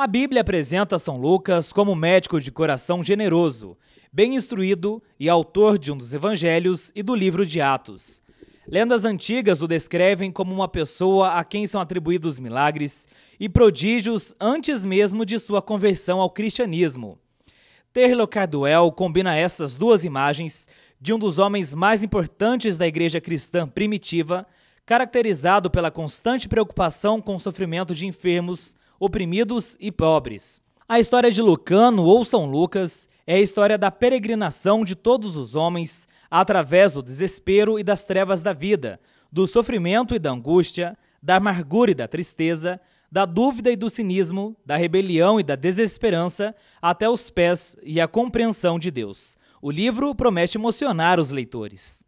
A Bíblia apresenta São Lucas como médico de coração generoso, bem instruído e autor de um dos evangelhos e do livro de Atos. Lendas antigas o descrevem como uma pessoa a quem são atribuídos milagres e prodígios antes mesmo de sua conversão ao cristianismo. Terlo Carduel combina essas duas imagens de um dos homens mais importantes da igreja cristã primitiva, caracterizado pela constante preocupação com o sofrimento de enfermos, oprimidos e pobres. A história de Lucano ou São Lucas é a história da peregrinação de todos os homens através do desespero e das trevas da vida, do sofrimento e da angústia, da amargura e da tristeza, da dúvida e do cinismo, da rebelião e da desesperança, até os pés e a compreensão de Deus. O livro promete emocionar os leitores.